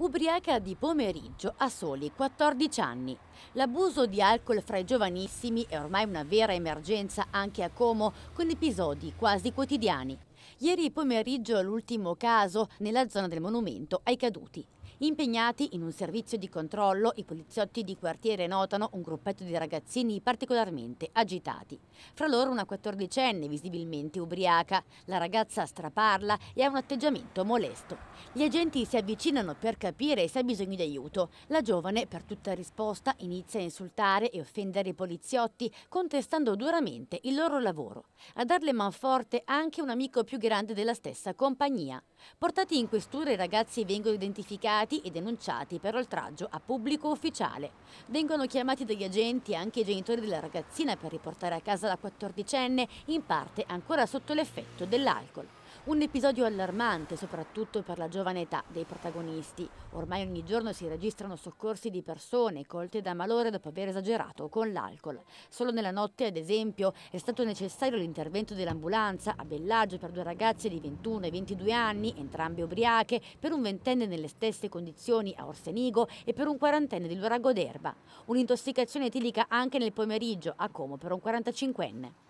ubriaca di pomeriggio a soli 14 anni. L'abuso di alcol fra i giovanissimi è ormai una vera emergenza anche a Como, con episodi quasi quotidiani. Ieri pomeriggio l'ultimo caso nella zona del monumento ai caduti. Impegnati in un servizio di controllo, i poliziotti di quartiere notano un gruppetto di ragazzini particolarmente agitati. Fra loro una quattordicenne visibilmente ubriaca. La ragazza straparla e ha un atteggiamento molesto. Gli agenti si avvicinano per capire se ha bisogno di aiuto. La giovane, per tutta risposta, inizia a insultare e offendere i poliziotti, contestando duramente il loro lavoro. A darle manforte anche un amico più grande della stessa compagnia. Portati in questura i ragazzi vengono identificati arrestati e denunciati per oltraggio a pubblico ufficiale. Vengono chiamati dagli agenti anche i genitori della ragazzina per riportare a casa la quattordicenne, in parte ancora sotto l'effetto dell'alcol. Un episodio allarmante, soprattutto per la giovane età dei protagonisti. Ormai ogni giorno si registrano soccorsi di persone colte da malore dopo aver esagerato con l'alcol. Solo nella notte, ad esempio, è stato necessario l'intervento dell'ambulanza a Bellagio per due ragazze di 21 e 22 anni, entrambe ubriache, per un ventenne nelle stesse condizioni a Orsenigo e per un quarantenne di Lurago d'Erba. Un'intossicazione etilica anche nel pomeriggio a Como per un 45enne.